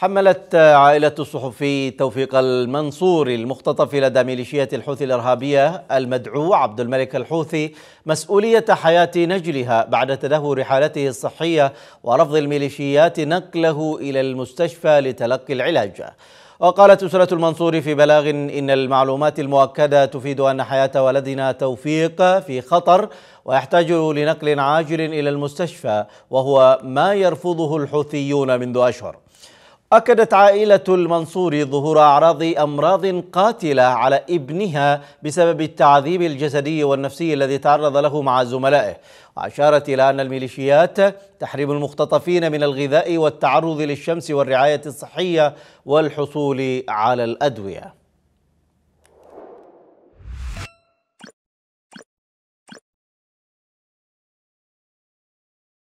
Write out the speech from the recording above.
حملت عائلة الصحفي توفيق المنصوري المختطف لدى ميليشيات الحوثي الإرهابية المدعو عبد الملك الحوثي مسؤولية حياة نجلها بعد تدهور حالته الصحية ورفض الميليشيات نقله إلى المستشفى لتلقي العلاج وقالت أسرة المنصور في بلاغ إن المعلومات المؤكدة تفيد أن حياة ولدنا توفيق في خطر ويحتاج لنقل عاجل إلى المستشفى وهو ما يرفضه الحوثيون منذ أشهر أكدت عائلة المنصور ظهور أعراض أمراض قاتلة على ابنها بسبب التعذيب الجسدي والنفسي الذي تعرض له مع زملائه وأشارت إلى أن الميليشيات تحريم المختطفين من الغذاء والتعرض للشمس والرعاية الصحية والحصول على الأدوية